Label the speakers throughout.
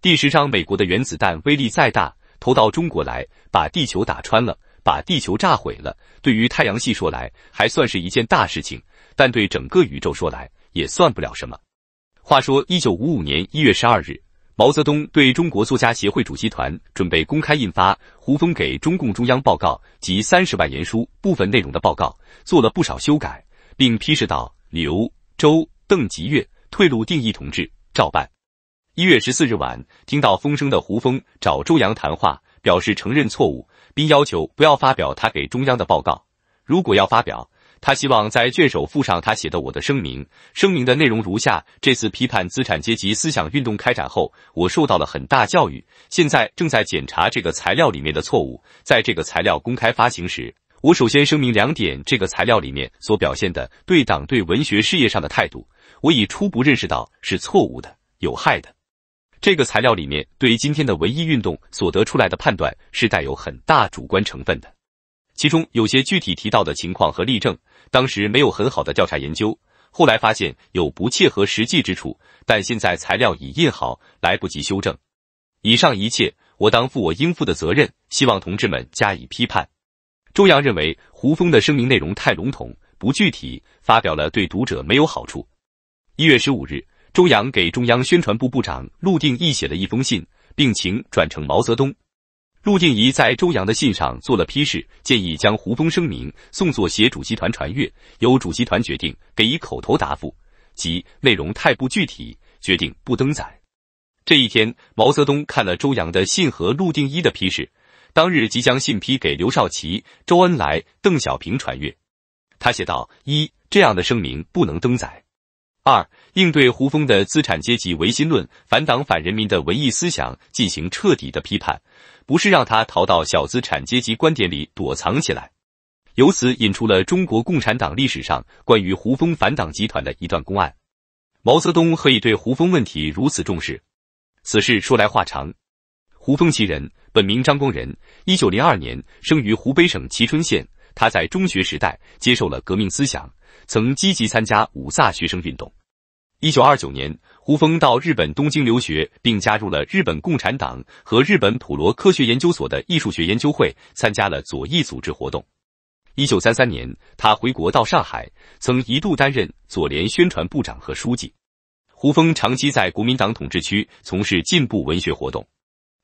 Speaker 1: 第十章，美国的原子弹威力再大，投到中国来，把地球打穿了，把地球炸毁了，对于太阳系说来，还算是一件大事情；但对整个宇宙说来，也算不了什么。话说，一九五五年一月十二日，毛泽东对中国作家协会主席团准备公开印发胡风给中共中央报告及三十万言书部分内容的报告做了不少修改，并批示到刘、周、邓、集月退路、定义同志照办。一月十四日晚，听到风声的胡风找周扬谈话，表示承认错误，并要求不要发表他给中央的报告。如果要发表，他希望在卷首附上他写的我的声明。声明的内容如下：这次批判资产阶级思想运动开展后，我受到了很大教育，现在正在检查这个材料里面的错误。在这个材料公开发行时，我首先声明两点：这个材料里面所表现的对党、对文学事业上的态度，我已初步认识到是错误的、有害的。这个材料里面对于今天的文艺运动所得出来的判断是带有很大主观成分的，其中有些具体提到的情况和例证，当时没有很好的调查研究，后来发现有不切合实际之处，但现在材料已印好，来不及修正。以上一切，我当负我应负的责任，希望同志们加以批判。周扬认为胡风的声明内容太笼统，不具体，发表了对读者没有好处。一月十五日。周扬给中央宣传部部长陆定一写了一封信，并请转呈毛泽东。陆定一在周扬的信上做了批示，建议将胡风声明送作协主席团传阅，由主席团决定，给以口头答复，即内容太不具体，决定不登载。这一天，毛泽东看了周扬的信和陆定一的批示，当日即将信批给刘少奇、周恩来、邓小平传阅。他写道：一这样的声明不能登载。二，应对胡风的资产阶级唯心论、反党反人民的文艺思想进行彻底的批判，不是让他逃到小资产阶级观点里躲藏起来。由此引出了中国共产党历史上关于胡风反党集团的一段公案。毛泽东何以对胡风问题如此重视？此事说来话长。胡风其人，本名张光仁，一九零二年生于湖北省蕲春县。他在中学时代接受了革命思想，曾积极参加五卅学生运动。一九二九年，胡风到日本东京留学，并加入了日本共产党和日本普罗科学研究所的艺术学研究会，参加了左翼组织活动。一九三三年，他回国到上海，曾一度担任左联宣传部长和书记。胡风长期在国民党统治区从事进步文学活动，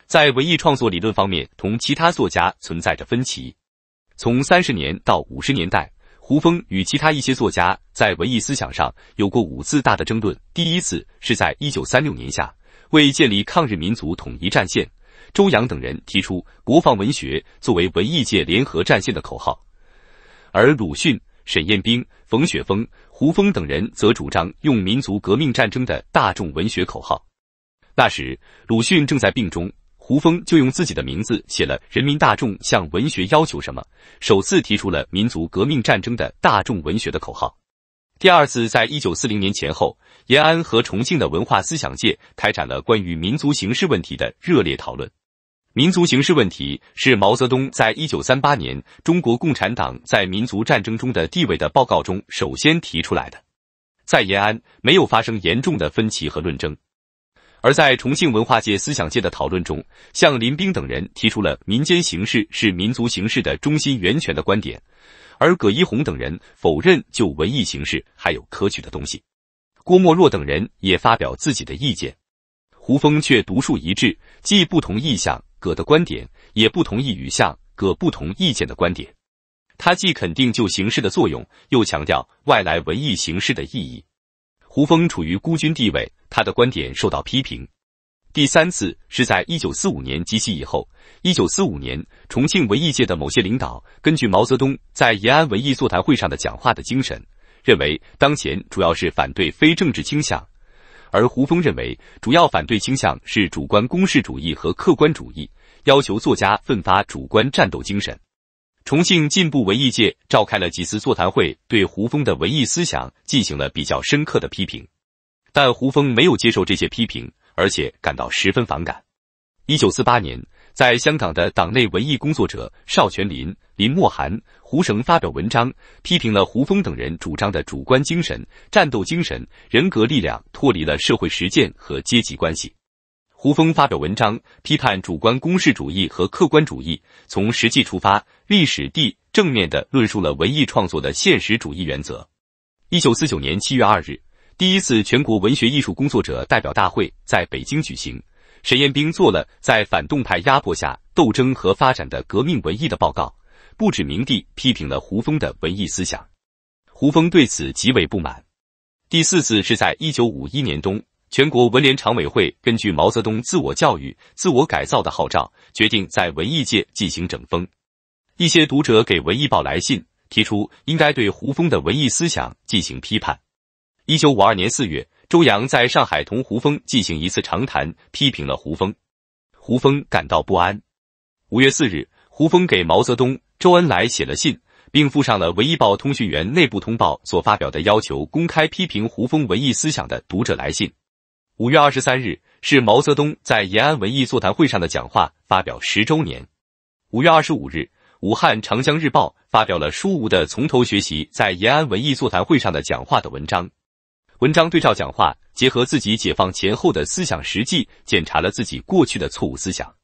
Speaker 1: 在文艺创作理论方面同其他作家存在着分歧。从三十年到五十年代。胡风与其他一些作家在文艺思想上有过五次大的争论。第一次是在一九三六年夏，为建立抗日民族统一战线，周扬等人提出“国防文学”作为文艺界联合战线的口号，而鲁迅、沈雁冰、冯雪峰、胡风等人则主张用民族革命战争的大众文学口号。那时，鲁迅正在病中。胡风就用自己的名字写了《人民大众向文学要求什么》，首次提出了“民族革命战争的大众文学”的口号。第二次，在一九四零年前后，延安和重庆的文化思想界开展了关于民族形势问题的热烈讨论。民族形势问题是毛泽东在一九三八年《中国共产党在民族战争中的地位》的报告中首先提出来的。在延安，没有发生严重的分歧和论争。而在重庆文化界、思想界的讨论中，向林冰等人提出了“民间形式是民族形式的中心源泉”的观点，而葛一红等人否认就文艺形式还有可取的东西。郭沫若等人也发表自己的意见，胡风却独树一帜，既不同意向葛的观点，也不同意与向葛不同意见的观点。他既肯定就形式的作用，又强调外来文艺形式的意义。胡风处于孤军地位，他的观点受到批评。第三次是在一九四五年及其以后。一九四五年，重庆文艺界的某些领导根据毛泽东在延安文艺座谈会上的讲话的精神，认为当前主要是反对非政治倾向，而胡风认为主要反对倾向是主观公式主义和客观主义，要求作家奋发主观战斗精神。重庆进步文艺界召开了几次座谈会，对胡风的文艺思想进行了比较深刻的批评，但胡风没有接受这些批评，而且感到十分反感。一九四八年，在香港的党内文艺工作者邵全林、林默涵、胡绳发表文章，批评了胡风等人主张的主观精神、战斗精神、人格力量脱离了社会实践和阶级关系。胡风发表文章，批判主观公式主义和客观主义，从实际出发，历史地正面的论述了文艺创作的现实主义原则。一九四九年七月二日，第一次全国文学艺术工作者代表大会在北京举行，沈雁冰做了《在反动派压迫下斗争和发展的革命文艺》的报告，不指明地批评了胡风的文艺思想。胡风对此极为不满。第四次是在一九五一年冬。全国文联常委会根据毛泽东“自我教育、自我改造”的号召，决定在文艺界进行整风。一些读者给《文艺报》来信，提出应该对胡风的文艺思想进行批判。一九五二年四月，周扬在上海同胡风进行一次长谈，批评了胡风。胡风感到不安。五月四日，胡风给毛泽东、周恩来写了信，并附上了《文艺报》通讯员内部通报所发表的要求公开批评胡风文艺思想的读者来信。五月二十三日是毛泽东在延安文艺座谈会上的讲话发表十周年。五月二十五日，武汉长江日报发表了舒芜的《从头学习在延安文艺座谈会上的讲话》的文章。文章对照讲话，结合自己解放前后的思想实际，检查了自己过去的错误思想。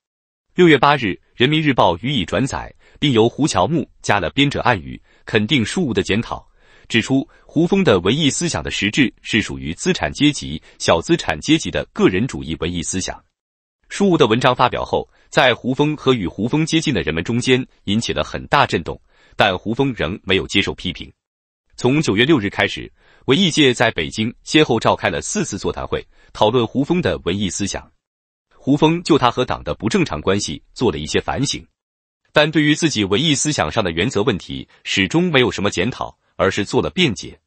Speaker 1: 六月八日，《人民日报》予以转载，并由胡乔木加了编者按语，肯定舒芜的检讨。指出，胡风的文艺思想的实质是属于资产阶级、小资产阶级的个人主义文艺思想。书吴的文章发表后，在胡风和与胡风接近的人们中间引起了很大震动，但胡风仍没有接受批评。从九月六日开始，文艺界在北京先后召开了四次座谈会，讨论胡风的文艺思想。胡风就他和党的不正常关系做了一些反省，但对于自己文艺思想上的原则问题，始终没有什么检讨。而是做了辩解。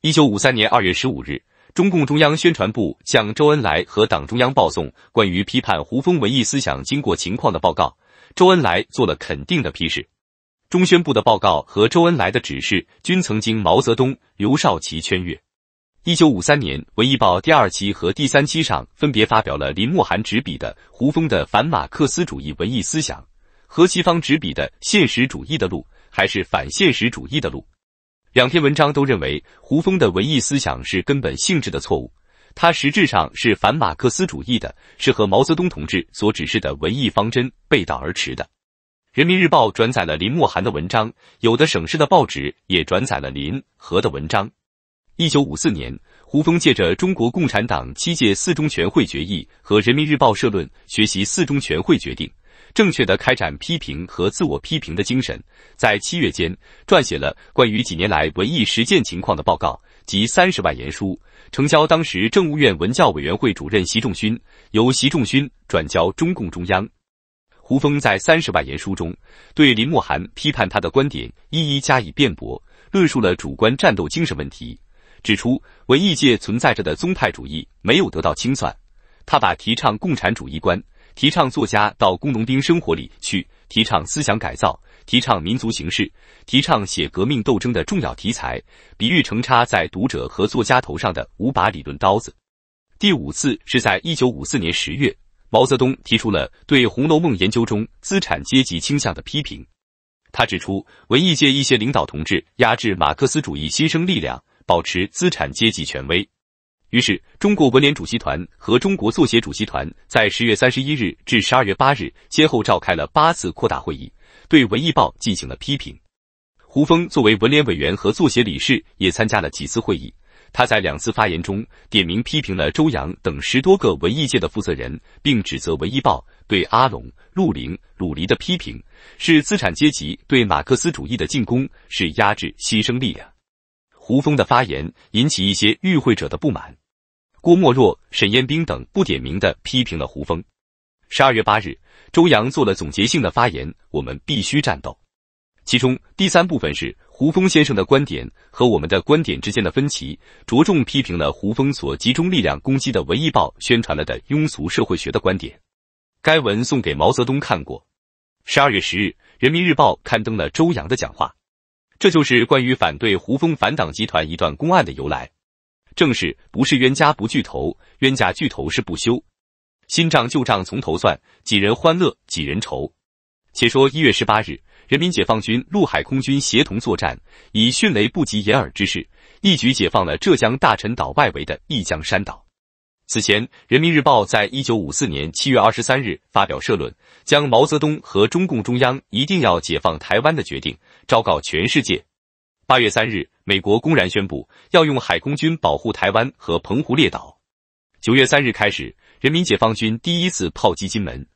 Speaker 1: 一九五三年二月十五日，中共中央宣传部向周恩来和党中央报送关于批判胡风文艺思想经过情况的报告，周恩来做了肯定的批示。中宣部的报告和周恩来的指示均曾经毛泽东、刘少奇圈阅。一九五三年，《文艺报》第二期和第三期上分别发表了林默涵执笔的《胡风的反马克思主义文艺思想》和西方执笔的《现实主义的路还是反现实主义的路》。两篇文章都认为胡风的文艺思想是根本性质的错误，他实质上是反马克思主义的，是和毛泽东同志所指示的文艺方针背道而驰的。人民日报转载了林默涵的文章，有的省市的报纸也转载了林和的文章。一九五四年，胡风借着中国共产党七届四中全会决议和人民日报社论学习四中全会决定。正确的开展批评和自我批评的精神，在七月间撰写了关于几年来文艺实践情况的报告及三十万言书，呈交当时政务院文教委员会主任习仲勋，由习仲勋转交中共中央。胡风在三十万言书中，对林默涵批判他的观点一一加以辩驳，论述了主观战斗精神问题，指出文艺界存在着的宗派主义没有得到清算。他把提倡共产主义观。提倡作家到工农兵生活里去，提倡思想改造，提倡民族形式，提倡写革命斗争的重要题材，比喻成插在读者和作家头上的五把理论刀子。第五次是在一九五四年十月，毛泽东提出了对《红楼梦》研究中资产阶级倾向的批评。他指出，文艺界一些领导同志压制马克思主义新生力量，保持资产阶级权威。于是，中国文联主席团和中国作协主席团在十月三十一日至十二月八日先后召开了八次扩大会议，对《文艺报》进行了批评。胡风作为文联委员和作协理事，也参加了几次会议。他在两次发言中点名批评了周扬等十多个文艺界的负责人，并指责《文艺报》对阿龙、陆林、鲁黎的批评是资产阶级对马克思主义的进攻，是压制新生力量。胡风的发言引起一些与会者的不满。郭沫若、沈雁冰等不点名的批评了胡风。十二月八日，周扬做了总结性的发言：“我们必须战斗。”其中第三部分是胡风先生的观点和我们的观点之间的分歧，着重批评了胡风所集中力量攻击的《文艺报》宣传了的庸俗社会学的观点。该文送给毛泽东看过。十二月十日，《人民日报》刊登了周扬的讲话。这就是关于反对胡风反党集团一段公案的由来。正是不是冤家不聚头，冤家聚头是不休。新账旧账从头算，几人欢乐几人愁。且说一月十八日，人民解放军陆海空军协同作战，以迅雷不及掩耳之势，一举解放了浙江大陈岛外围的一江山岛。此前，《人民日报》在一九五四年七月二十三日发表社论，将毛泽东和中共中央一定要解放台湾的决定昭告全世界。八月三日。美国公然宣布要用海空军保护台湾和澎湖列岛。九月三日开始，人民解放军第一次炮击金门。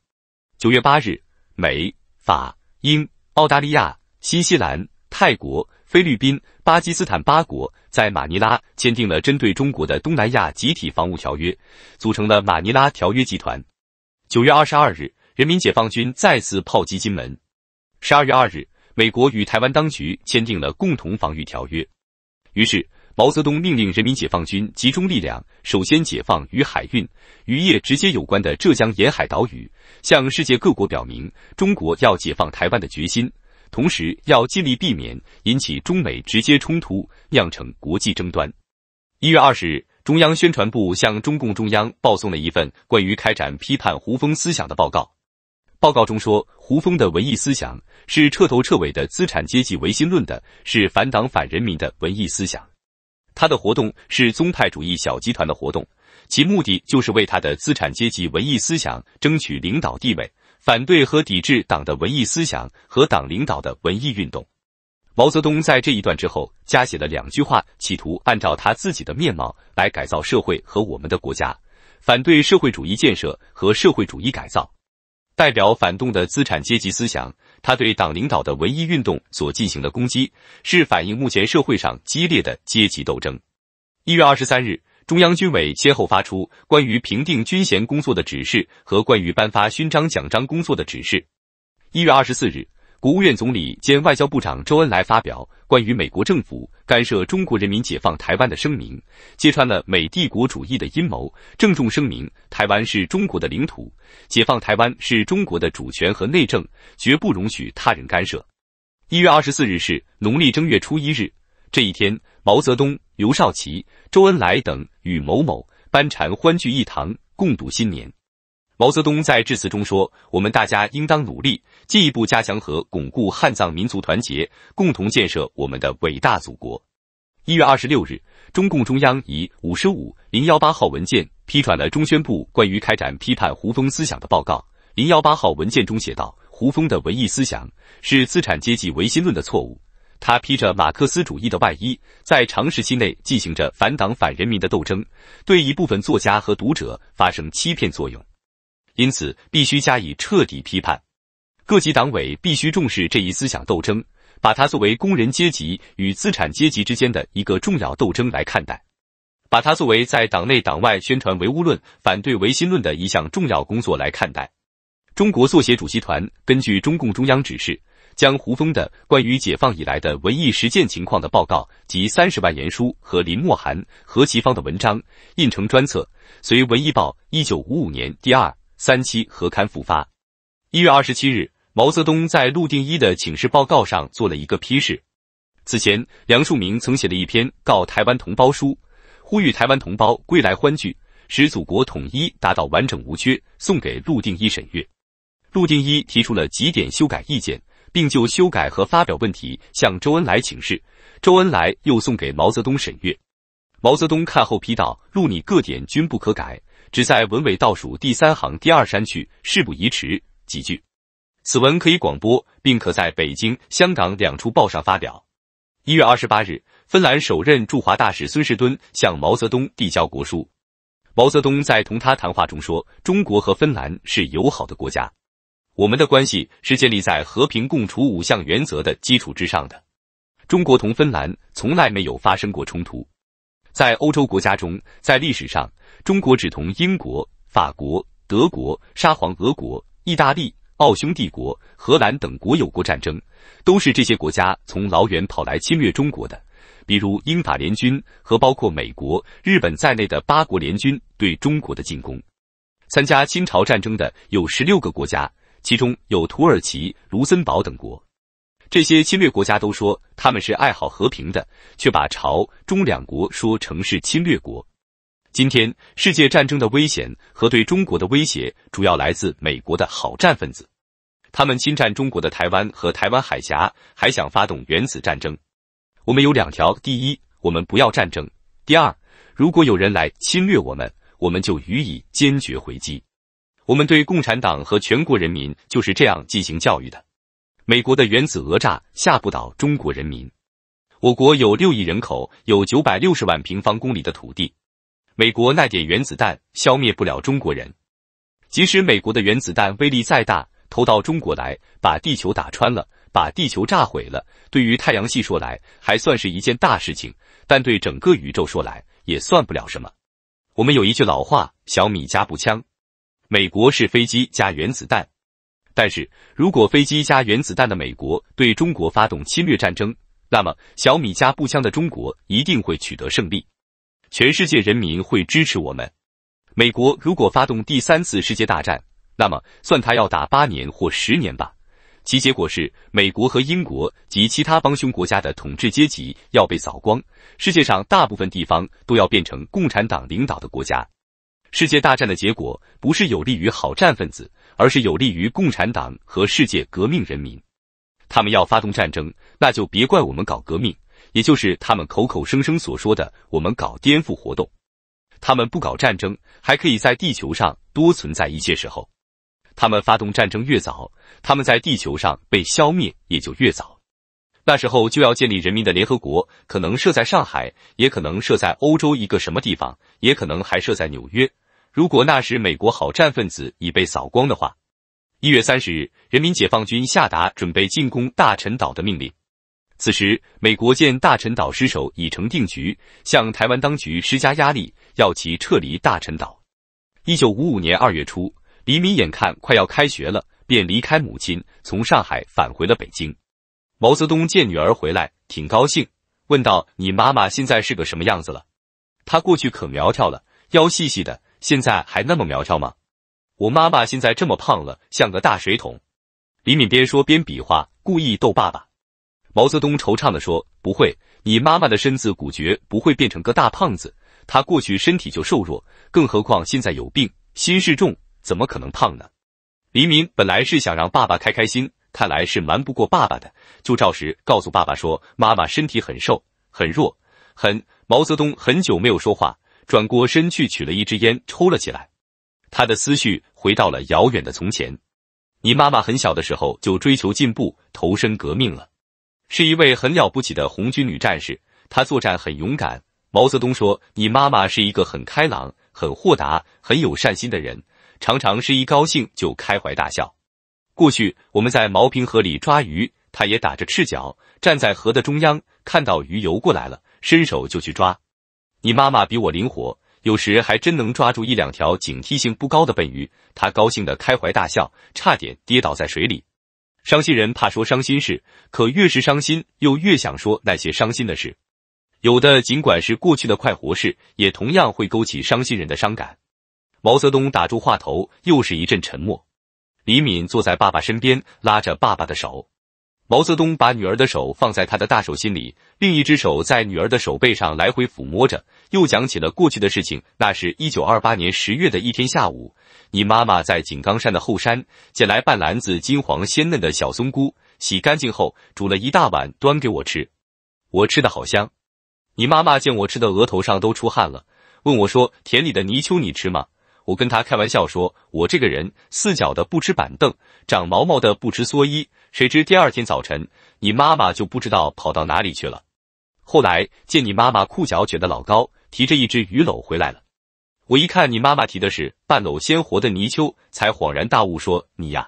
Speaker 1: 九月八日，美、法、英、澳大利亚、新西兰、泰国、菲律宾、巴基斯坦八国在马尼拉签订了针对中国的东南亚集体防务条约，组成了马尼拉条约集团。九月二十二日，人民解放军再次炮击金门。十二月二日，美国与台湾当局签订了共同防御条约。于是，毛泽东命令人民解放军集中力量，首先解放与海运、渔业直接有关的浙江沿海岛屿，向世界各国表明中国要解放台湾的决心，同时要尽力避免引起中美直接冲突，酿成国际争端。一月二十日，中央宣传部向中共中央报送了一份关于开展批判胡风思想的报告。报告中说，胡风的文艺思想是彻头彻尾的资产阶级唯心论的，是反党反人民的文艺思想。他的活动是宗派主义小集团的活动，其目的就是为他的资产阶级文艺思想争取领导地位，反对和抵制党的文艺思想和党领导的文艺运动。毛泽东在这一段之后加写了两句话，企图按照他自己的面貌来改造社会和我们的国家，反对社会主义建设和社会主义改造。代表反动的资产阶级思想，他对党领导的文艺运动所进行的攻击，是反映目前社会上激烈的阶级斗争。一月二十三日，中央军委先后发出关于评定军衔工作的指示和关于颁发勋章奖章工作的指示。一月二十四日。国务院总理兼外交部长周恩来发表关于美国政府干涉中国人民解放台湾的声明，揭穿了美帝国主义的阴谋，郑重声明台湾是中国的领土，解放台湾是中国的主权和内政，绝不容许他人干涉。一月二十四日是农历正月初一日，这一天，毛泽东、刘少奇、周恩来等与某某班禅欢聚一堂，共度新年。毛泽东在致辞中说：“我们大家应当努力。”进一步加强和巩固汉藏民族团结，共同建设我们的伟大祖国。一月二十六日，中共中央以五十五零幺八号文件批转了中宣部关于开展批判胡风思想的报告。零幺八号文件中写道：“胡风的文艺思想是资产阶级唯心论的错误，他披着马克思主义的外衣，在长时期内进行着反党反人民的斗争，对一部分作家和读者发生欺骗作用，因此必须加以彻底批判。”各级党委必须重视这一思想斗争，把它作为工人阶级与资产阶级之间的一个重要斗争来看待，把它作为在党内党外宣传唯物论、反对唯心论的一项重要工作来看待。中国作协主席团根据中共中央指示，将胡风的《关于解放以来的文艺实践情况的报告》及三十万言书和林默涵、何其芳的文章印成专册，随《文艺报》一九五五年第二三期合刊复发。一月二十七日。毛泽东在陆定一的请示报告上做了一个批示。此前，梁漱溟曾写了一篇《告台湾同胞书》，呼吁台湾同胞归来欢聚，使祖国统一达到完整无缺，送给陆定一审阅。陆定一提出了几点修改意见，并就修改和发表问题向周恩来请示。周恩来又送给毛泽东审阅。毛泽东看后批道：“陆，你各点均不可改，只在文尾倒数第三行第二删去。事不宜迟。”几句。此文可以广播，并可在北京、香港两处报上发表。一月二十八日，芬兰首任驻华大使孙士敦向毛泽东递交国书。毛泽东在同他谈话中说：“中国和芬兰是友好的国家，我们的关系是建立在和平共处五项原则的基础之上的。中国同芬兰从来没有发生过冲突。在欧洲国家中，在历史上，中国只同英国、法国、德国、沙皇俄国、意大利。”奥匈帝国、荷兰等国有过战争，都是这些国家从老远跑来侵略中国的。比如英法联军和包括美国、日本在内的八国联军对中国的进攻。参加侵朝战争的有十六个国家，其中有土耳其、卢森堡等国。这些侵略国家都说他们是爱好和平的，却把朝、中两国说成是侵略国。今天，世界战争的危险和对中国的威胁，主要来自美国的好战分子。他们侵占中国的台湾和台湾海峡，还想发动原子战争。我们有两条：第一，我们不要战争；第二，如果有人来侵略我们，我们就予以坚决回击。我们对共产党和全国人民就是这样进行教育的。美国的原子讹诈吓不倒中国人民。我国有六亿人口，有九百六十万平方公里的土地。美国那点原子弹消灭不了中国人，即使美国的原子弹威力再大，投到中国来，把地球打穿了，把地球炸毁了，对于太阳系说来还算是一件大事情，但对整个宇宙说来也算不了什么。我们有一句老话：小米加步枪，美国是飞机加原子弹。但是如果飞机加原子弹的美国对中国发动侵略战争，那么小米加步枪的中国一定会取得胜利。全世界人民会支持我们。美国如果发动第三次世界大战，那么算他要打八年或十年吧。其结果是，美国和英国及其他帮凶国家的统治阶级要被扫光，世界上大部分地方都要变成共产党领导的国家。世界大战的结果不是有利于好战分子，而是有利于共产党和世界革命人民。他们要发动战争，那就别怪我们搞革命。也就是他们口口声声所说的，我们搞颠覆活动，他们不搞战争，还可以在地球上多存在一些时候。他们发动战争越早，他们在地球上被消灭也就越早。那时候就要建立人民的联合国，可能设在上海，也可能设在欧洲一个什么地方，也可能还设在纽约。如果那时美国好战分子已被扫光的话，一月三十日，人民解放军下达准备进攻大陈岛的命令。此时，美国见大陈岛失守已成定局，向台湾当局施加压力，要其撤离大陈岛。一九五五年二月初，李敏眼看快要开学了，便离开母亲，从上海返回了北京。毛泽东见女儿回来，挺高兴，问道：“你妈妈现在是个什么样子了？她过去可苗条了，腰细细的，现在还那么苗条吗？”“我妈妈现在这么胖了，像个大水桶。”李敏边说边比划，故意逗爸爸。毛泽东惆怅地说：“不会，你妈妈的身子骨绝不会变成个大胖子。她过去身体就瘦弱，更何况现在有病，心事重，怎么可能胖呢？”黎明本来是想让爸爸开开心，看来是瞒不过爸爸的，就照实告诉爸爸说：“妈妈身体很瘦，很弱，很……”毛泽东很久没有说话，转过身去取了一支烟抽了起来。他的思绪回到了遥远的从前。你妈妈很小的时候就追求进步，投身革命了。是一位很了不起的红军女战士，她作战很勇敢。毛泽东说：“你妈妈是一个很开朗、很豁达、很有善心的人，常常是一高兴就开怀大笑。”过去我们在茅坪河里抓鱼，她也打着赤脚站在河的中央，看到鱼游过来了，伸手就去抓。你妈妈比我灵活，有时还真能抓住一两条警惕性不高的笨鱼，她高兴的开怀大笑，差点跌倒在水里。伤心人怕说伤心事，可越是伤心，又越想说那些伤心的事。有的尽管是过去的快活事，也同样会勾起伤心人的伤感。毛泽东打住话头，又是一阵沉默。李敏坐在爸爸身边，拉着爸爸的手。毛泽东把女儿的手放在他的大手心里，另一只手在女儿的手背上来回抚摸着，又讲起了过去的事情。那是一九二八年十月的一天下午。你妈妈在井冈山的后山捡来半篮子金黄鲜嫩的小松菇，洗干净后煮了一大碗端给我吃，我吃的好香。你妈妈见我吃的额头上都出汗了，问我说：“田里的泥鳅你吃吗？”我跟她开玩笑说：“我这个人四脚的不吃板凳，长毛毛的不吃蓑衣。”谁知第二天早晨，你妈妈就不知道跑到哪里去了。后来见你妈妈裤脚卷得老高，提着一只鱼篓回来了。我一看你妈妈提的是半篓鲜活的泥鳅，才恍然大悟，说：“你呀。”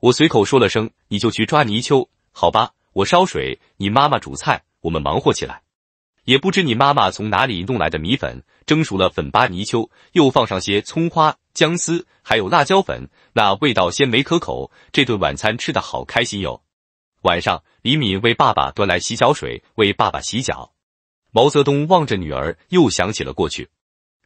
Speaker 1: 我随口说了声：“你就去抓泥鳅，好吧。”我烧水，你妈妈煮菜，我们忙活起来。也不知你妈妈从哪里弄来的米粉，蒸熟了粉巴泥鳅，又放上些葱花、姜丝，还有辣椒粉，那味道鲜美可口。这顿晚餐吃得好开心哟。晚上，李敏为爸爸端来洗脚水，为爸爸洗脚。毛泽东望着女儿，又想起了过去。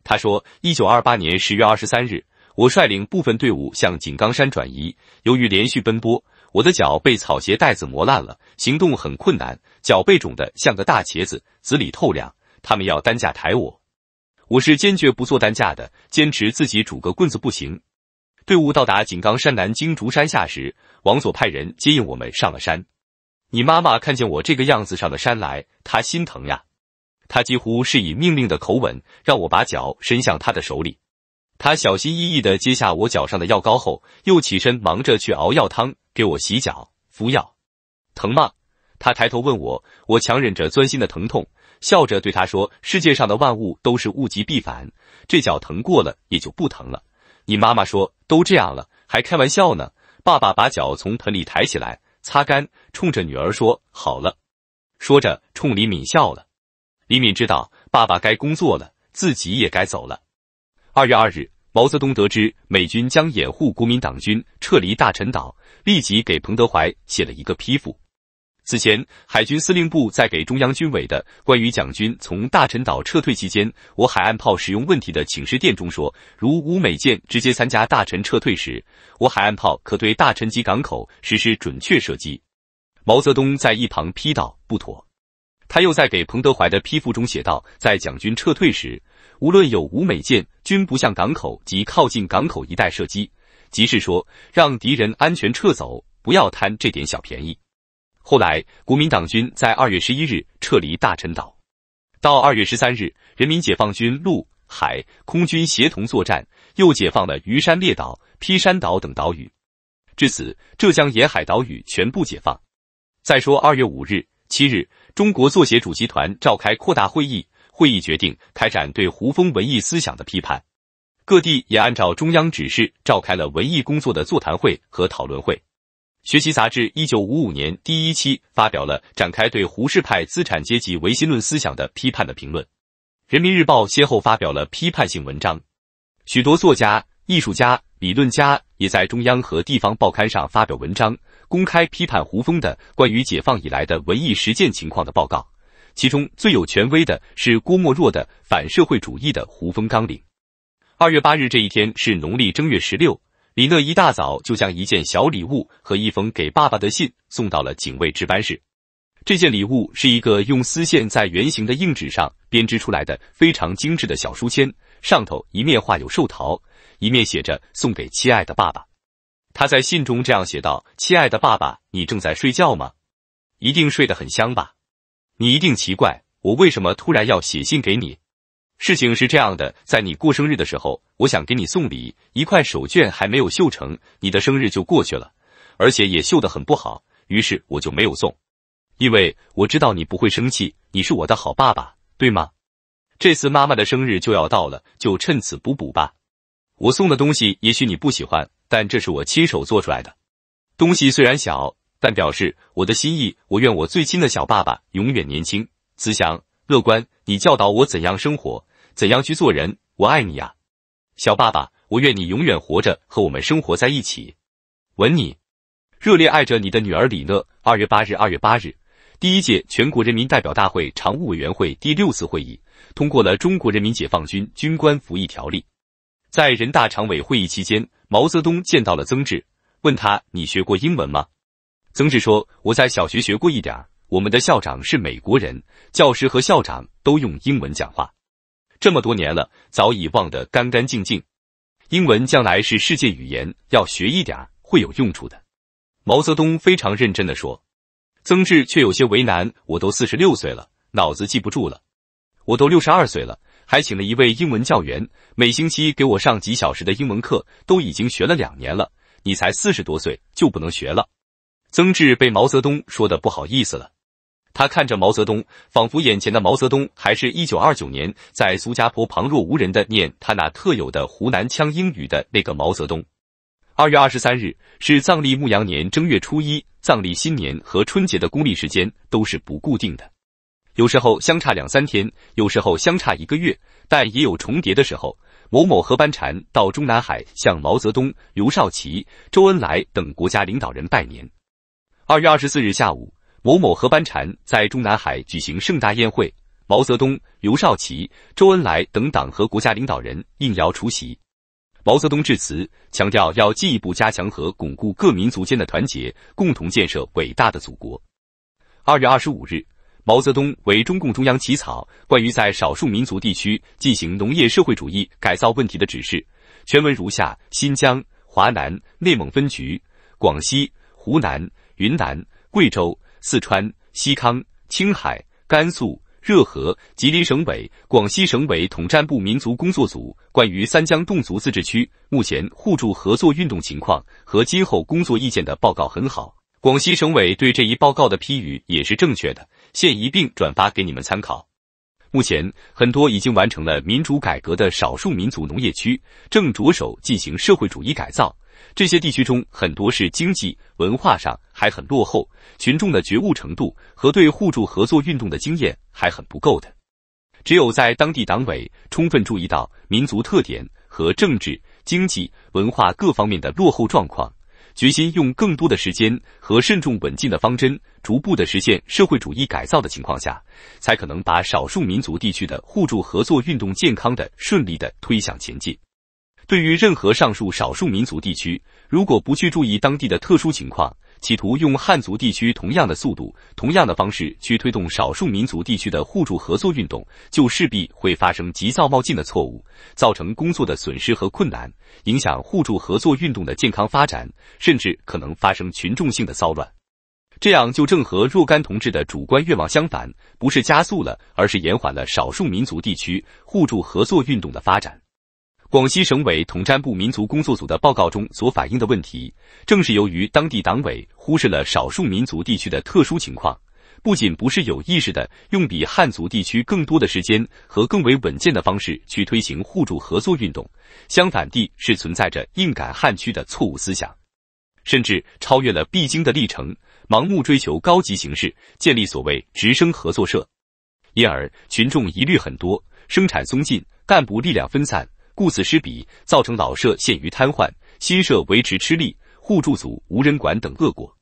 Speaker 1: 他说：“一九二八年十月二十三日，我率领部分队伍向井冈山转移。由于连续奔波，我的脚被草鞋带子磨烂了，行动很困难，脚被肿得像个大茄子，紫里透亮。他们要担架抬我，我是坚决不坐担架的，坚持自己拄个棍子不行。队伍到达井冈山南京竹山下时，王佐派人接应我们上了山。你妈妈看见我这个样子上的山来，她心疼呀。”他几乎是以命令的口吻让我把脚伸向他的手里，他小心翼翼地接下我脚上的药膏后，又起身忙着去熬药汤，给我洗脚、敷药。疼吗？他抬头问我，我强忍着钻心的疼痛，笑着对他说：“世界上的万物都是物极必反，这脚疼过了也就不疼了。”你妈妈说都这样了还开玩笑呢。爸爸把脚从盆里抬起来，擦干，冲着女儿说：“好了。”说着冲李敏笑了。李敏知道爸爸该工作了，自己也该走了。二月二日，毛泽东得知美军将掩护国民党军撤离大陈岛，立即给彭德怀写了一个批复。此前，海军司令部在给中央军委的关于蒋军从大陈岛撤退期间我海岸炮使用问题的请示电中说，如无美舰直接参加大陈撤退时，我海岸炮可对大陈及港口实施准确射击。毛泽东在一旁批道：“不妥。他又在给彭德怀的批复中写道：“在蒋军撤退时，无论有无美舰，均不向港口及靠近港口一带射击，即是说，让敌人安全撤走，不要贪这点小便宜。”后来，国民党军在二月十一日撤离大陈岛，到二月十三日，人民解放军陆海空军协同作战，又解放了渔山列岛、披山岛等岛屿。至此，浙江沿海岛屿全部解放。再说二月五日、七日。中国作协主席团召开扩大会议，会议决定开展对胡风文艺思想的批判。各地也按照中央指示，召开了文艺工作的座谈会和讨论会。学习杂志一九五五年第一期发表了展开对胡适派资产阶级唯心论思想的批判的评论。人民日报先后发表了批判性文章，许多作家、艺术家、理论家也在中央和地方报刊上发表文章。公开批判胡风的关于解放以来的文艺实践情况的报告，其中最有权威的是郭沫若的《反社会主义的胡风纲领》。二月八日这一天是农历正月十六，李讷一大早就将一件小礼物和一封给爸爸的信送到了警卫值班室。这件礼物是一个用丝线在圆形的硬纸上编织出来的非常精致的小书签，上头一面画有寿桃，一面写着“送给亲爱的爸爸”。他在信中这样写道：“亲爱的爸爸，你正在睡觉吗？一定睡得很香吧。你一定奇怪我为什么突然要写信给你。事情是这样的，在你过生日的时候，我想给你送礼，一块手绢还没有绣成，你的生日就过去了，而且也绣得很不好，于是我就没有送。因为我知道你不会生气，你是我的好爸爸，对吗？这次妈妈的生日就要到了，就趁此补补吧。我送的东西也许你不喜欢。”但这是我亲手做出来的，东西虽然小，但表示我的心意。我愿我最亲的小爸爸永远年轻、慈祥、乐观。你教导我怎样生活，怎样去做人。我爱你呀，小爸爸！我愿你永远活着，和我们生活在一起。吻你，热烈爱着你的女儿李乐。二月八日，二月八日，第一届全国人民代表大会常务委员会第六次会议通过了《中国人民解放军军官服役条例》。在人大常委会议期间。毛泽东见到了曾志，问他：“你学过英文吗？”曾志说：“我在小学学过一点我们的校长是美国人，教师和校长都用英文讲话，这么多年了，早已忘得干干净净。英文将来是世界语言，要学一点会有用处的。”毛泽东非常认真的说，曾志却有些为难：“我都四十六岁了，脑子记不住了，我都六十二岁了。”还请了一位英文教员，每星期给我上几小时的英文课，都已经学了两年了。你才四十多岁就不能学了？曾志被毛泽东说的不好意思了，他看着毛泽东，仿佛眼前的毛泽东还是一九二九年在苏家坡旁若无人的念他那特有的湖南腔英语的那个毛泽东。二月二十三日是藏历牧羊年正月初一，藏历新年和春节的公历时间都是不固定的。有时候相差两三天，有时候相差一个月，但也有重叠的时候。某某和班禅到中南海向毛泽东、刘少奇、周恩来等国家领导人拜年。二月二十四日下午，某某和班禅在中南海举行盛大宴会，毛泽东、刘少奇、周恩来等党和国家领导人应邀出席。毛泽东致辞，强调要进一步加强和巩固各民族间的团结，共同建设伟大的祖国。二月二十五日。毛泽东为中共中央起草关于在少数民族地区进行农业社会主义改造问题的指示，全文如下：新疆、华南、内蒙分局，广西、湖南、云南、贵州、四川、西康、青海、甘肃、热河、吉林省委，广西省委统战部民族工作组关于三江侗族自治区目前互助合作运动情况和今后工作意见的报告很好，广西省委对这一报告的批语也是正确的。现一并转发给你们参考。目前，很多已经完成了民主改革的少数民族农业区，正着手进行社会主义改造。这些地区中，很多是经济、文化上还很落后，群众的觉悟程度和对互助合作运动的经验还很不够的。只有在当地党委充分注意到民族特点和政治、经济、文化各方面的落后状况。决心用更多的时间和慎重稳进的方针，逐步的实现社会主义改造的情况下，才可能把少数民族地区的互助合作运动健康的、顺利的推向前进。对于任何上述少数民族地区，如果不去注意当地的特殊情况。企图用汉族地区同样的速度、同样的方式去推动少数民族地区的互助合作运动，就势必会发生急躁冒进的错误，造成工作的损失和困难，影响互助合作运动的健康发展，甚至可能发生群众性的骚乱。这样就正和若干同志的主观愿望相反，不是加速了，而是延缓了少数民族地区互助合作运动的发展。广西省委统战部民族工作组的报告中所反映的问题，正是由于当地党委忽视了少数民族地区的特殊情况，不仅不是有意识的用比汉族地区更多的时间和更为稳健的方式去推行互助合作运动，相反地是存在着硬赶汉区的错误思想，甚至超越了必经的历程，盲目追求高级形式，建立所谓直升合作社，因而群众疑虑很多，生产松劲，干部力量分散。顾此失彼，造成老社陷于瘫痪，新社维持吃力，互助组无人管等恶果。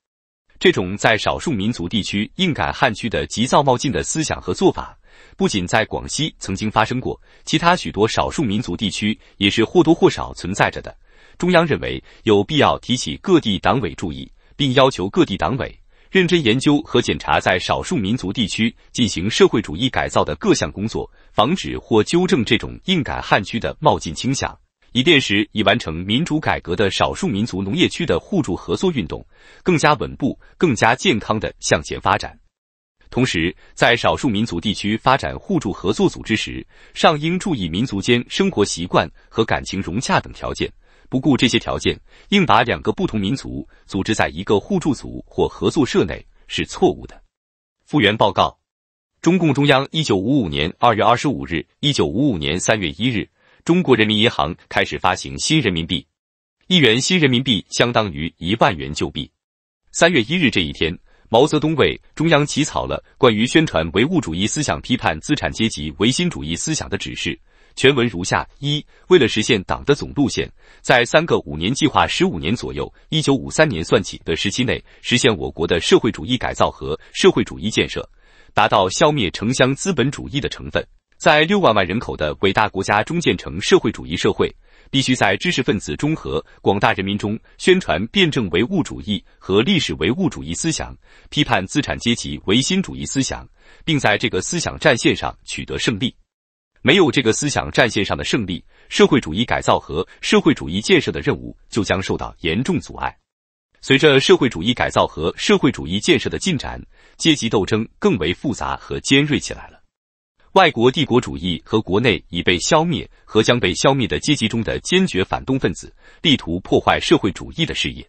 Speaker 1: 这种在少数民族地区硬赶汉区的急躁冒进的思想和做法，不仅在广西曾经发生过，其他许多少数民族地区也是或多或少存在着的。中央认为有必要提起各地党委注意，并要求各地党委。认真研究和检查在少数民族地区进行社会主义改造的各项工作，防止或纠正这种硬赶汉区的冒进倾向，以便使已完成民主改革的少数民族农业区的互助合作运动更加稳步、更加健康地向前发展。同时，在少数民族地区发展互助合作组织时，尚应注意民族间生活习惯和感情融洽等条件。不顾这些条件，硬把两个不同民族组织在一个互助组或合作社内是错误的。复原报告：中共中央一九五五年二月二十五日、一九五五年三月一日，中国人民银行开始发行新人民币，一元新人民币相当于一万元旧币。三月一日这一天，毛泽东为中央起草了关于宣传唯物主义思想、批判资产阶级唯心主义思想的指示。全文如下：一、为了实现党的总路线，在三个五年计划、十五年左右（一九五三年算起的时期内），实现我国的社会主义改造和社会主义建设，达到消灭城乡资本主义的成分，在六万万人口的伟大国家中建成社会主义社会，必须在知识分子中和广大人民中宣传辩证唯物主义和历史唯物主义思想，批判资产阶级唯心主义思想，并在这个思想战线上取得胜利。没有这个思想战线上的胜利，社会主义改造和社会主义建设的任务就将受到严重阻碍。随着社会主义改造和社会主义建设的进展，阶级斗争更为复杂和尖锐起来了。外国帝国主义和国内已被消灭和将被消灭的阶级中的坚决反动分子，力图破坏社会主义的事业。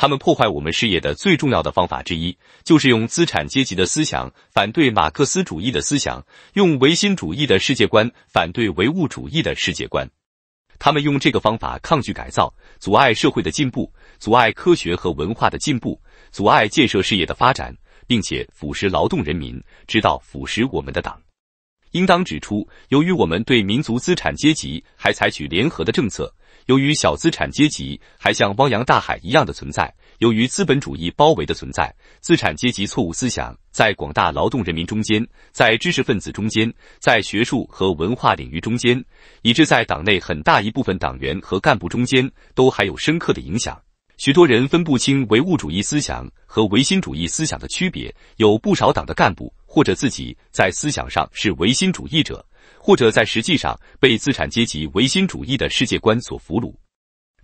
Speaker 1: 他们破坏我们事业的最重要的方法之一，就是用资产阶级的思想反对马克思主义的思想，用唯心主义的世界观反对唯物主义的世界观。他们用这个方法抗拒改造，阻碍社会的进步，阻碍科学和文化的进步，阻碍建设事业的发展，并且腐蚀劳动人民，直到腐蚀我们的党。应当指出，由于我们对民族资产阶级还采取联合的政策。由于小资产阶级还像汪洋大海一样的存在，由于资本主义包围的存在，资产阶级错误思想在广大劳动人民中间，在知识分子中间，在学术和文化领域中间，以致在党内很大一部分党员和干部中间，都还有深刻的影响。许多人分不清唯物主义思想和唯心主义思想的区别，有不少党的干部或者自己在思想上是唯心主义者。或者在实际上被资产阶级唯心主义的世界观所俘虏。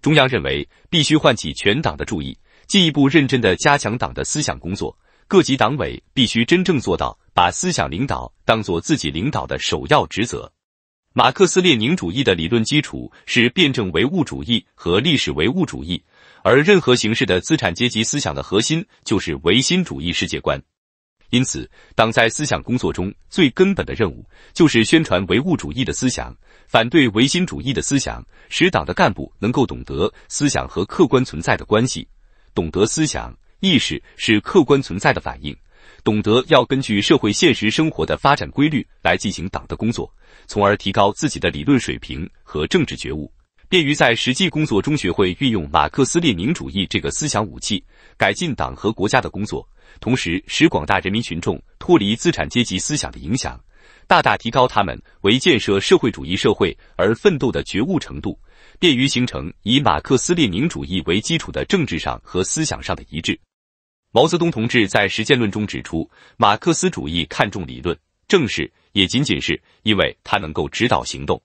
Speaker 1: 中央认为，必须唤起全党的注意，进一步认真的加强党的思想工作。各级党委必须真正做到把思想领导当作自己领导的首要职责。马克思列宁主义的理论基础是辩证唯物主义和历史唯物主义，而任何形式的资产阶级思想的核心就是唯心主义世界观。因此，党在思想工作中最根本的任务就是宣传唯物主义的思想，反对唯心主义的思想，使党的干部能够懂得思想和客观存在的关系，懂得思想意识是客观存在的反应，懂得要根据社会现实生活的发展规律来进行党的工作，从而提高自己的理论水平和政治觉悟，便于在实际工作中学会运用马克思列宁主义这个思想武器，改进党和国家的工作。同时，使广大人民群众脱离资产阶级思想的影响，大大提高他们为建设社会主义社会而奋斗的觉悟程度，便于形成以马克思列宁主义为基础的政治上和思想上的一致。毛泽东同志在《实践论》中指出，马克思主义看重理论，正是也仅仅是因为它能够指导行动。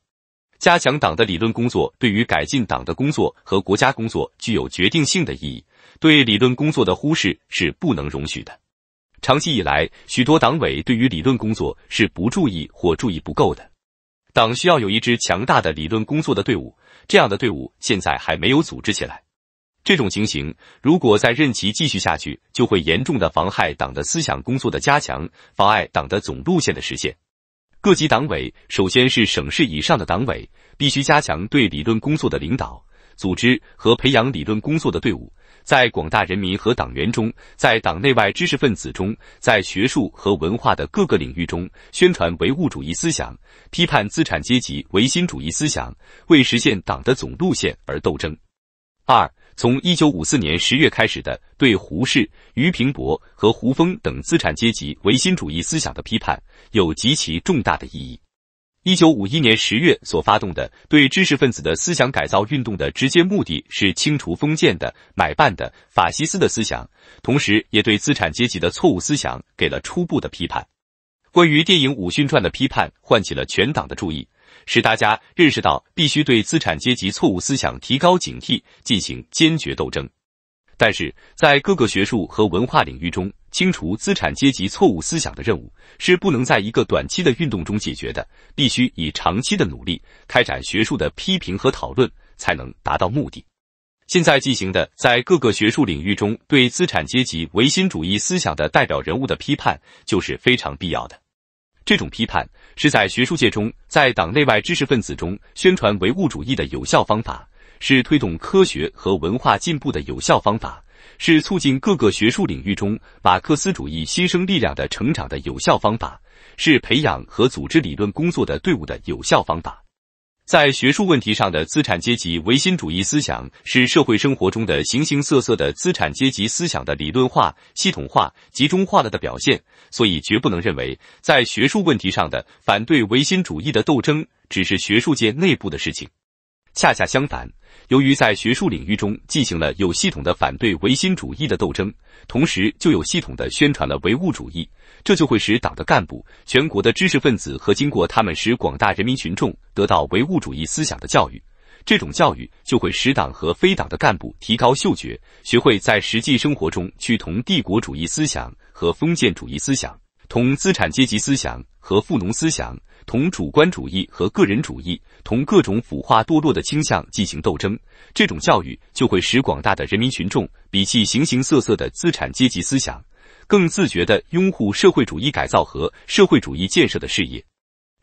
Speaker 1: 加强党的理论工作，对于改进党的工作和国家工作具有决定性的意义。对理论工作的忽视是不能容许的。长期以来，许多党委对于理论工作是不注意或注意不够的。党需要有一支强大的理论工作的队伍，这样的队伍现在还没有组织起来。这种情形，如果再任其继续下去，就会严重的妨害党的思想工作的加强，妨碍党的总路线的实现。各级党委，首先是省市以上的党委，必须加强对理论工作的领导，组织和培养理论工作的队伍，在广大人民和党员中，在党内外知识分子中，在学术和文化的各个领域中，宣传唯物主义思想，批判资产阶级唯心主义思想，为实现党的总路线而斗争。二。从一九五四年十月开始的对胡适、俞平伯和胡风等资产阶级唯心主义思想的批判，有极其重大的意义。一九五一年十月所发动的对知识分子的思想改造运动的直接目的是清除封建的、买办的、法西斯的思想，同时也对资产阶级的错误思想给了初步的批判。关于电影《武训传》的批判，唤起了全党的注意。使大家认识到，必须对资产阶级错误思想提高警惕，进行坚决斗争。但是在各个学术和文化领域中，清除资产阶级错误思想的任务是不能在一个短期的运动中解决的，必须以长期的努力开展学术的批评和讨论，才能达到目的。现在进行的在各个学术领域中对资产阶级唯心主义思想的代表人物的批判，就是非常必要的。这种批判。是在学术界中，在党内外知识分子中宣传唯物主义的有效方法，是推动科学和文化进步的有效方法，是促进各个学术领域中马克思主义新生力量的成长的有效方法，是培养和组织理论工作的队伍的有效方法。在学术问题上的资产阶级唯心主义思想，是社会生活中的形形色色的资产阶级思想的理论化、系统化、集中化了的表现。所以，绝不能认为在学术问题上的反对唯心主义的斗争，只是学术界内部的事情。恰恰相反，由于在学术领域中进行了有系统的反对唯心主义的斗争，同时就有系统的宣传了唯物主义。这就会使党的干部、全国的知识分子和经过他们，使广大人民群众得到唯物主义思想的教育。这种教育就会使党和非党的干部提高嗅觉，学会在实际生活中去同帝国主义思想和封建主义思想、同资产阶级思想和富农思想、同主观主义和个人主义、同各种腐化堕落的倾向进行斗争。这种教育就会使广大的人民群众摒弃形形色色的资产阶级思想。更自觉地拥护社会主义改造和社会主义建设的事业。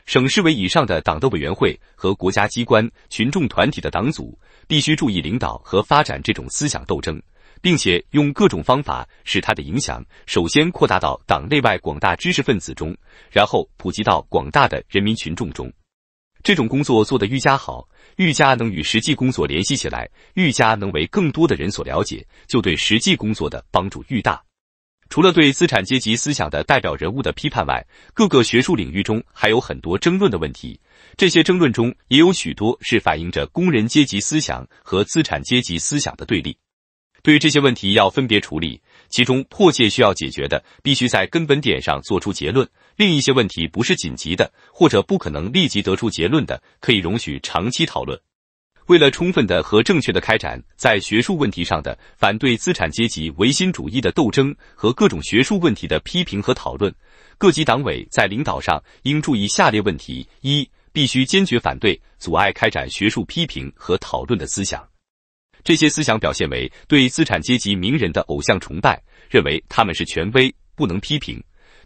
Speaker 1: 省市委以上的党的委员会和国家机关、群众团体的党组，必须注意领导和发展这种思想斗争，并且用各种方法使它的影响首先扩大到党内外广大知识分子中，然后普及到广大的人民群众中。这种工作做得愈加好，愈加能与实际工作联系起来，愈加能为更多的人所了解，就对实际工作的帮助愈大。除了对资产阶级思想的代表人物的批判外，各个学术领域中还有很多争论的问题。这些争论中也有许多是反映着工人阶级思想和资产阶级思想的对立。对于这些问题要分别处理，其中迫切需要解决的，必须在根本点上做出结论；另一些问题不是紧急的，或者不可能立即得出结论的，可以容许长期讨论。为了充分的和正确的开展在学术问题上的反对资产阶级唯心主义的斗争和各种学术问题的批评和讨论，各级党委在领导上应注意下列问题：一、必须坚决反对阻碍开展学术批评和讨论的思想。这些思想表现为对资产阶级名人的偶像崇拜，认为他们是权威，不能批评；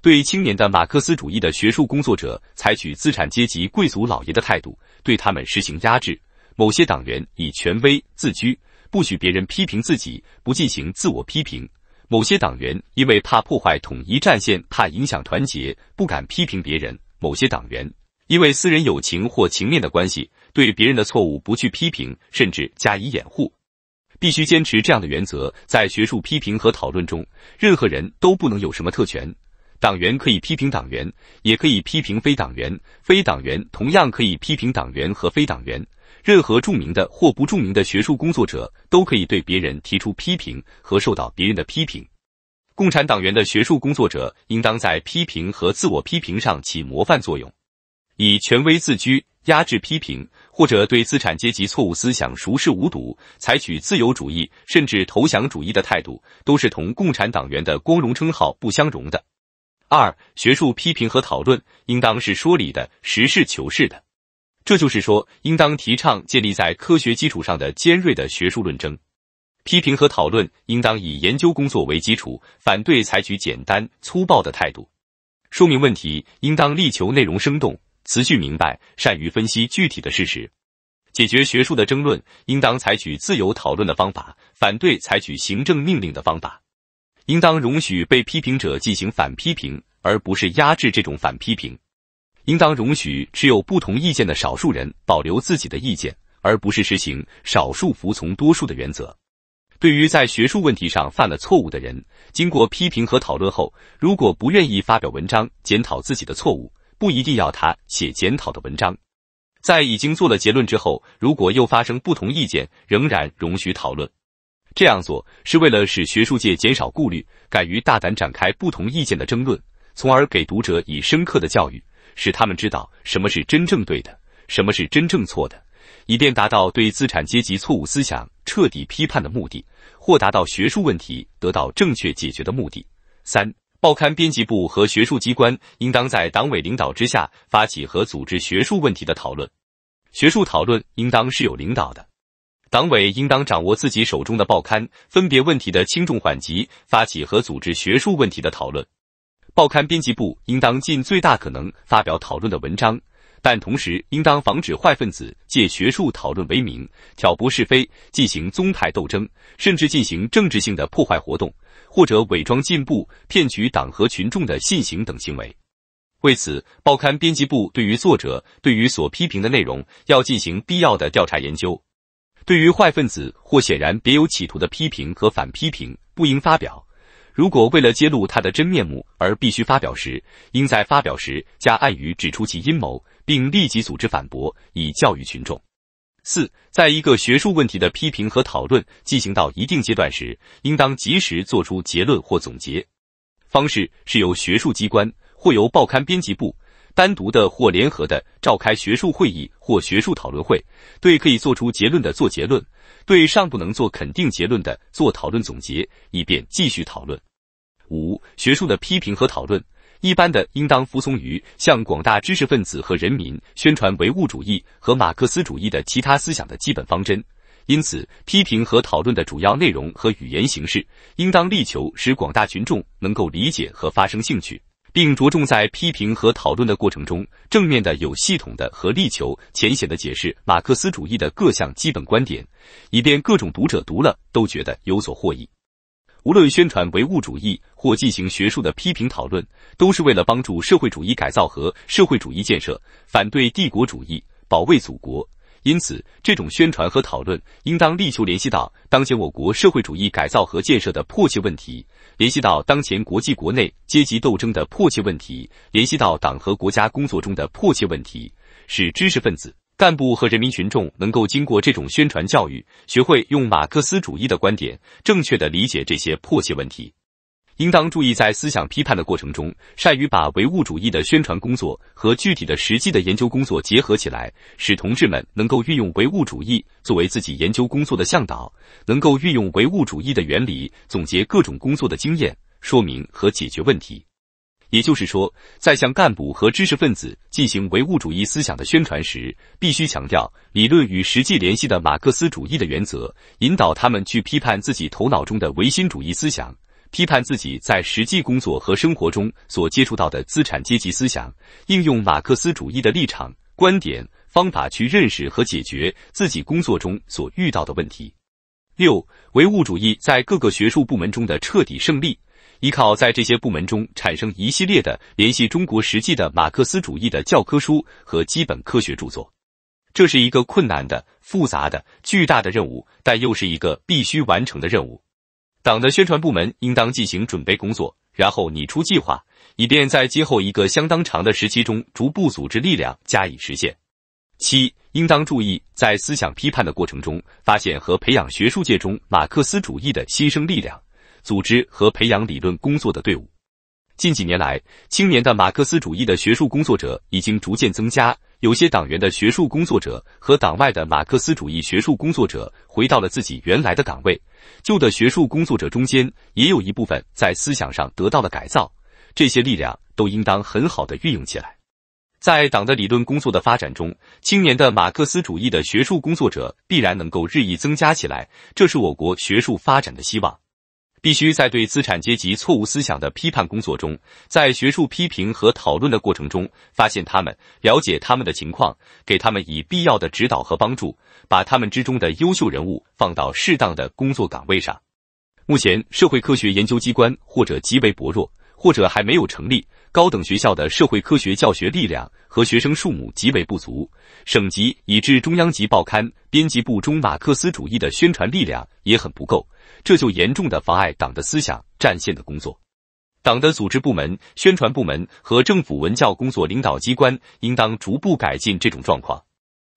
Speaker 1: 对青年的马克思主义的学术工作者采取资产阶级贵族老爷的态度，对他们实行压制。某些党员以权威自居，不许别人批评自己，不进行自我批评；某些党员因为怕破坏统一战线，怕影响团结，不敢批评别人；某些党员因为私人友情或情面的关系，对别人的错误不去批评，甚至加以掩护。必须坚持这样的原则：在学术批评和讨论中，任何人都不能有什么特权。党员可以批评党员，也可以批评非党员；非党员同样可以批评党员和非党员。任何著名的或不著名的学术工作者都可以对别人提出批评和受到别人的批评。共产党员的学术工作者应当在批评和自我批评上起模范作用。以权威自居、压制批评，或者对资产阶级错误思想熟视无睹，采取自由主义甚至投降主义的态度，都是同共产党员的光荣称号不相容的。二、学术批评和讨论应当是说理的、实事求是的。这就是说，应当提倡建立在科学基础上的尖锐的学术论争，批评和讨论应当以研究工作为基础，反对采取简单粗暴的态度。说明问题应当力求内容生动，词句明白，善于分析具体的事实。解决学术的争论，应当采取自由讨论的方法，反对采取行政命令的方法。应当容许被批评者进行反批评，而不是压制这种反批评。应当容许持有不同意见的少数人保留自己的意见，而不是实行少数服从多数的原则。对于在学术问题上犯了错误的人，经过批评和讨论后，如果不愿意发表文章检讨自己的错误，不一定要他写检讨的文章。在已经做了结论之后，如果又发生不同意见，仍然容许讨论。这样做是为了使学术界减少顾虑，敢于大胆展开不同意见的争论，从而给读者以深刻的教育。使他们知道什么是真正对的，什么是真正错的，以便达到对资产阶级错误思想彻底批判的目的，或达到学术问题得到正确解决的目的。三、报刊编辑部和学术机关应当在党委领导之下，发起和组织学术问题的讨论。学术讨论应当是有领导的，党委应当掌握自己手中的报刊，分别问题的轻重缓急，发起和组织学术问题的讨论。报刊编辑部应当尽最大可能发表讨论的文章，但同时应当防止坏分子借学术讨论为名挑拨是非、进行宗派斗争，甚至进行政治性的破坏活动，或者伪装进步、骗取党和群众的信行等行为。为此，报刊编辑部对于作者、对于所批评的内容，要进行必要的调查研究；对于坏分子或显然别有企图的批评和反批评，不应发表。如果为了揭露他的真面目而必须发表时，应在发表时加暗语指出其阴谋，并立即组织反驳，以教育群众。四，在一个学术问题的批评和讨论进行到一定阶段时，应当及时作出结论或总结。方式是由学术机关或由报刊编辑部。单独的或联合的召开学术会议或学术讨论会，对可以做出结论的做结论，对尚不能做肯定结论的做讨论总结，以便继续讨论。五、学术的批评和讨论，一般的应当服从于向广大知识分子和人民宣传唯物主义和马克思主义的其他思想的基本方针。因此，批评和讨论的主要内容和语言形式，应当力求使广大群众能够理解和发生兴趣。并着重在批评和讨论的过程中，正面的、有系统的和力求浅显的解释马克思主义的各项基本观点，以便各种读者读了都觉得有所获益。无论宣传唯物主义或进行学术的批评讨论，都是为了帮助社会主义改造和社会主义建设，反对帝国主义，保卫祖国。因此，这种宣传和讨论应当力求联系到当前我国社会主义改造和建设的迫切问题。联系到当前国际国内阶级斗争的迫切问题，联系到党和国家工作中的迫切问题，使知识分子、干部和人民群众能够经过这种宣传教育，学会用马克思主义的观点，正确的理解这些迫切问题。应当注意，在思想批判的过程中，善于把唯物主义的宣传工作和具体的实际的研究工作结合起来，使同志们能够运用唯物主义作为自己研究工作的向导，能够运用唯物主义的原理总结各种工作的经验，说明和解决问题。也就是说，在向干部和知识分子进行唯物主义思想的宣传时，必须强调理论与实际联系的马克思主义的原则，引导他们去批判自己头脑中的唯心主义思想。批判自己在实际工作和生活中所接触到的资产阶级思想，应用马克思主义的立场、观点、方法去认识和解决自己工作中所遇到的问题。六，唯物主义在各个学术部门中的彻底胜利，依靠在这些部门中产生一系列的联系中国实际的马克思主义的教科书和基本科学著作。这是一个困难的、复杂的、巨大的任务，但又是一个必须完成的任务。党的宣传部门应当进行准备工作，然后拟出计划，以便在今后一个相当长的时期中逐步组织力量加以实现。七，应当注意在思想批判的过程中发现和培养学术界中马克思主义的新生力量，组织和培养理论工作的队伍。近几年来，青年的马克思主义的学术工作者已经逐渐增加。有些党员的学术工作者和党外的马克思主义学术工作者回到了自己原来的岗位，旧的学术工作者中间也有一部分在思想上得到了改造，这些力量都应当很好的运用起来。在党的理论工作的发展中，青年的马克思主义的学术工作者必然能够日益增加起来，这是我国学术发展的希望。必须在对资产阶级错误思想的批判工作中，在学术批评和讨论的过程中，发现他们，了解他们的情况，给他们以必要的指导和帮助，把他们之中的优秀人物放到适当的工作岗位上。目前，社会科学研究机关或者极为薄弱，或者还没有成立；高等学校的社会科学教学力量和学生数目极为不足，省级以至中央级报刊编辑部中马克思主义的宣传力量也很不够。这就严重的妨碍党的思想战线的工作。党的组织部门、宣传部门和政府文教工作领导机关应当逐步改进这种状况。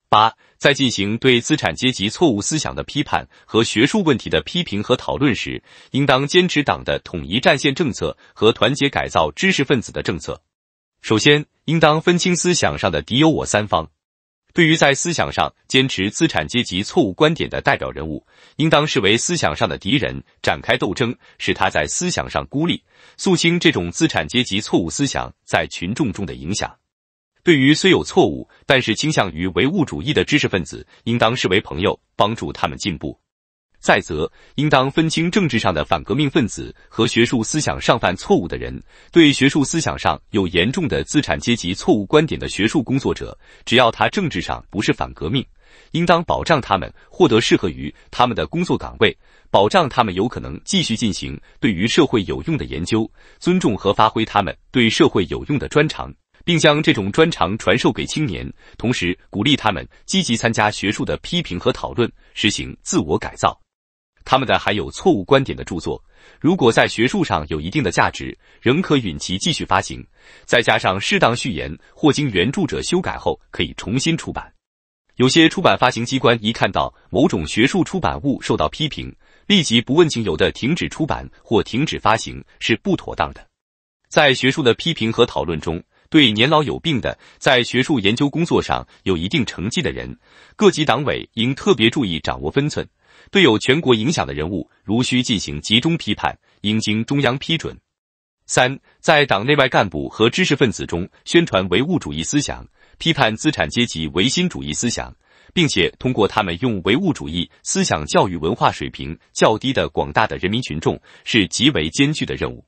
Speaker 1: 八，在进行对资产阶级错误思想的批判和学术问题的批评和讨论时，应当坚持党的统一战线政策和团结改造知识分子的政策。首先，应当分清思想上的敌、友、我三方。对于在思想上坚持资产阶级错误观点的代表人物，应当视为思想上的敌人，展开斗争，使他在思想上孤立，肃清这种资产阶级错误思想在群众中的影响。对于虽有错误，但是倾向于唯物主义的知识分子，应当视为朋友，帮助他们进步。再则，应当分清政治上的反革命分子和学术思想上犯错误的人。对学术思想上有严重的资产阶级错误观点的学术工作者，只要他政治上不是反革命，应当保障他们获得适合于他们的工作岗位，保障他们有可能继续进行对于社会有用的研究，尊重和发挥他们对社会有用的专长，并将这种专长传授给青年，同时鼓励他们积极参加学术的批评和讨论，实行自我改造。他们的含有错误观点的著作，如果在学术上有一定的价值，仍可允其继续发行，再加上适当序言或经原著者修改后，可以重新出版。有些出版发行机关一看到某种学术出版物受到批评，立即不问情由的停止出版或停止发行，是不妥当的。在学术的批评和讨论中，对年老有病的，在学术研究工作上有一定成绩的人，各级党委应特别注意掌握分寸。对有全国影响的人物，如需进行集中批判，应经中央批准。三，在党内外干部和知识分子中宣传唯物主义思想，批判资产阶级唯心主义思想，并且通过他们用唯物主义思想教育文化水平较低的广大的人民群众，是极为艰巨的任务。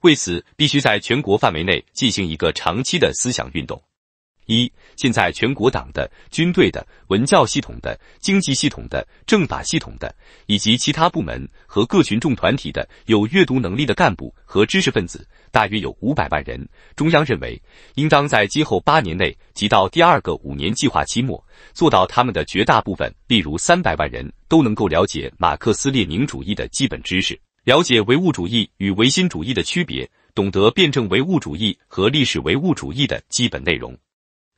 Speaker 1: 为此，必须在全国范围内进行一个长期的思想运动。一现在，全国党的、军队的、文教系统的、经济系统的、政法系统的以及其他部门和各群众团体的有阅读能力的干部和知识分子，大约有五百万人。中央认为，应当在今后八年内及到第二个五年计划期末，做到他们的绝大部分，例如三百万人，都能够了解马克思列宁主义的基本知识，了解唯物主义与唯心主义的区别，懂得辩证唯物主义和历史唯物主义的基本内容。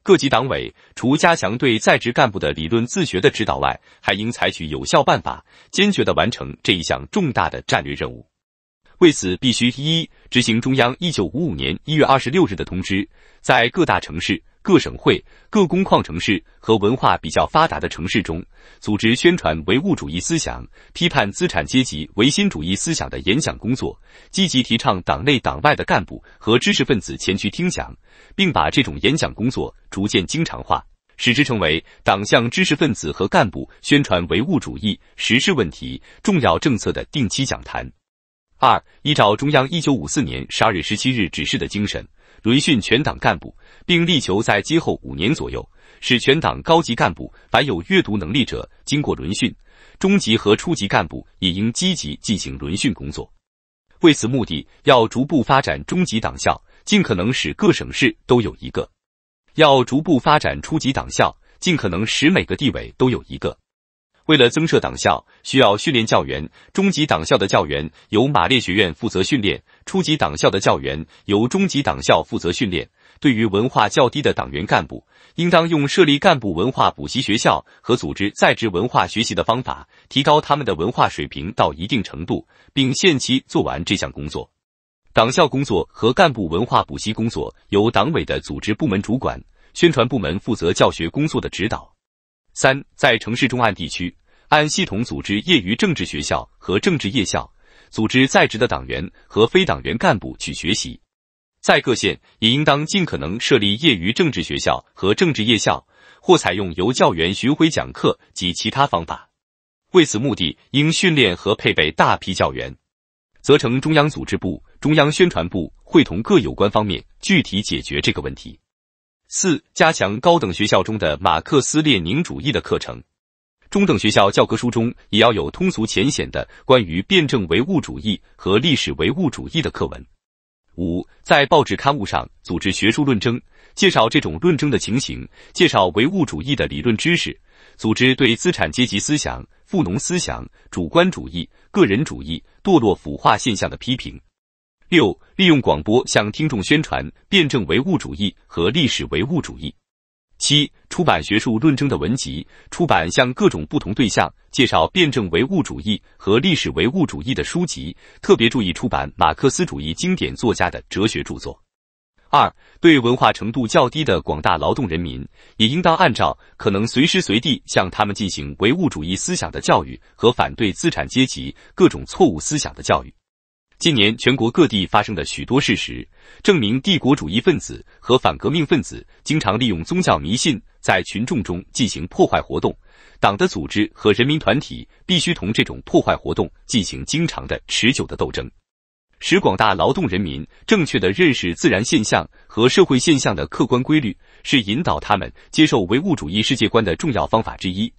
Speaker 1: 各级党委除加强对在职干部的理论自学的指导外，还应采取有效办法，坚决的完成这一项重大的战略任务。为此，必须一执行中央一九五五年一月二十六日的通知，在各大城市。各省会、各工矿城市和文化比较发达的城市中，组织宣传唯物主义思想、批判资产阶级唯心主义思想的演讲工作，积极提倡党内党外的干部和知识分子前去听讲，并把这种演讲工作逐渐经常化，使之成为党向知识分子和干部宣传唯物主义、时事问题、重要政策的定期讲坛。二、依照中央一九五四年十二月十七日指示的精神。轮训全党干部，并力求在今后五年左右，使全党高级干部凡有阅读能力者经过轮训，中级和初级干部也应积极进行轮训工作。为此目的，要逐步发展中级党校，尽可能使各省市都有一个；要逐步发展初级党校，尽可能使每个地委都有一个。为了增设党校，需要训练教员。中级党校的教员由马列学院负责训练，初级党校的教员由中级党校负责训练。对于文化较低的党员干部，应当用设立干部文化补习学校和组织在职文化学习的方法，提高他们的文化水平到一定程度，并限期做完这项工作。党校工作和干部文化补习工作由党委的组织部门主管，宣传部门负责教学工作的指导。三，在城市中按地区，按系统组织业余政治学校和政治夜校，组织在职的党员和非党员干部去学习。在各县也应当尽可能设立业余政治学校和政治夜校，或采用由教员巡回讲课及其他方法。为此目的，应训练和配备大批教员。责成中央组织部、中央宣传部会同各有关方面具体解决这个问题。四、加强高等学校中的马克思列宁主义的课程，中等学校教科书中也要有通俗浅显的关于辩证唯物主义和历史唯物主义的课文。五、在报纸刊物上组织学术论争，介绍这种论争的情形，介绍唯物主义的理论知识，组织对资产阶级思想、富农思想、主观主义、个人主义、堕落腐化现象的批评。六、利用广播向听众宣传辩证唯物主义和历史唯物主义。七、出版学术论证的文集，出版向各种不同对象介绍辩证唯物主义和历史唯物主义的书籍，特别注意出版马克思主义经典作家的哲学著作。二、对文化程度较低的广大劳动人民，也应当按照可能随时随地向他们进行唯物主义思想的教育和反对资产阶级各种错误思想的教育。近年，全国各地发生的许多事实，证明帝国主义分子和反革命分子经常利用宗教迷信，在群众中进行破坏活动。党的组织和人民团体必须同这种破坏活动进行经常的、持久的斗争，使广大劳动人民正确的认识自然现象和社会现象的客观规律，是引导他们接受唯物主义世界观的重要方法之一。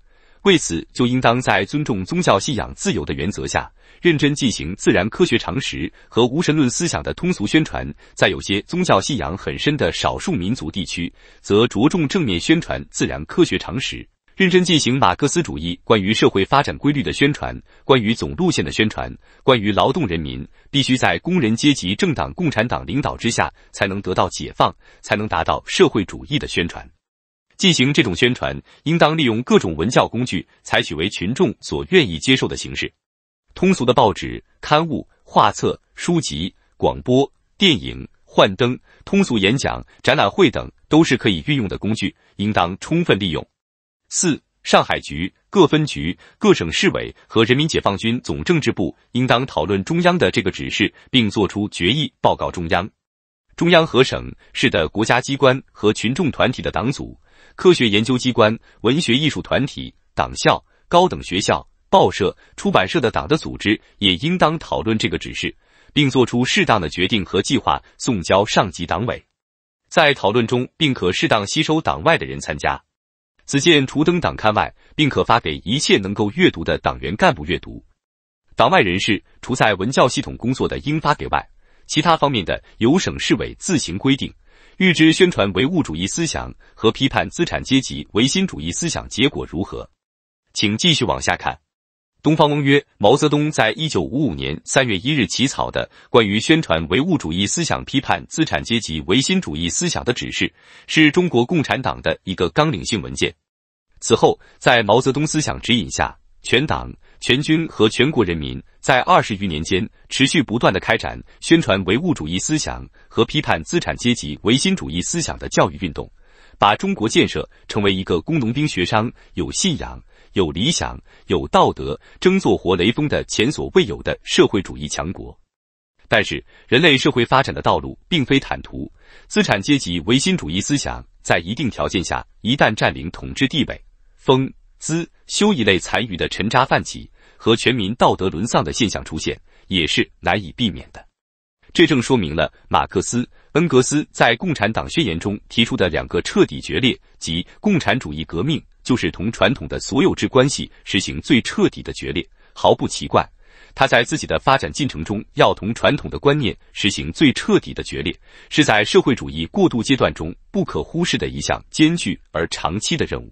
Speaker 1: 为此，就应当在尊重宗教信仰自由的原则下，认真进行自然科学常识和无神论思想的通俗宣传。在有些宗教信仰很深的少数民族地区，则着重正面宣传自然科学常识，认真进行马克思主义关于社会发展规律的宣传、关于总路线的宣传、关于劳动人民必须在工人阶级政党共产党领导之下才能得到解放、才能达到社会主义的宣传。进行这种宣传，应当利用各种文教工具，采取为群众所愿意接受的形式。通俗的报纸、刊物、画册、书籍、广播、电影、幻灯、通俗演讲、展览会等都是可以运用的工具，应当充分利用。四、上海局、各分局、各省市委和人民解放军总政治部应当讨论中央的这个指示，并作出决议，报告中央。中央和省市的国家机关和群众团体的党组。科学研究机关、文学艺术团体、党校、高等学校、报社、出版社的党的组织也应当讨论这个指示，并做出适当的决定和计划，送交上级党委。在讨论中，并可适当吸收党外的人参加。此件除登党刊外，并可发给一切能够阅读的党员干部阅读。党外人士除在文教系统工作的应发给外，其他方面的由省市委自行规定。预知宣传唯物主义思想和批判资产阶级唯心主义思想结果如何，请继续往下看。东方翁曰，毛泽东在一九五五年三月一日起草的《关于宣传唯物主义思想批判资产阶级唯心主义思想的指示》，是中国共产党的一个纲领性文件。此后，在毛泽东思想指引下，全党。全军和全国人民在二十余年间持续不断的开展宣传唯物主义思想和批判资产阶级唯心主义思想的教育运动，把中国建设成为一个工农兵学商有信仰、有理想、有道德、争做活雷锋的前所未有的社会主义强国。但是，人类社会发展的道路并非坦途，资产阶级唯心主义思想在一定条件下一旦占领统治地位，封资修一类残余的沉渣泛起。和全民道德沦丧的现象出现，也是难以避免的。这正说明了马克思、恩格斯在《共产党宣言》中提出的两个彻底决裂，即共产主义革命就是同传统的所有制关系实行最彻底的决裂。毫不奇怪，他在自己的发展进程中要同传统的观念实行最彻底的决裂，是在社会主义过渡阶段中不可忽视的一项艰巨而长期的任务。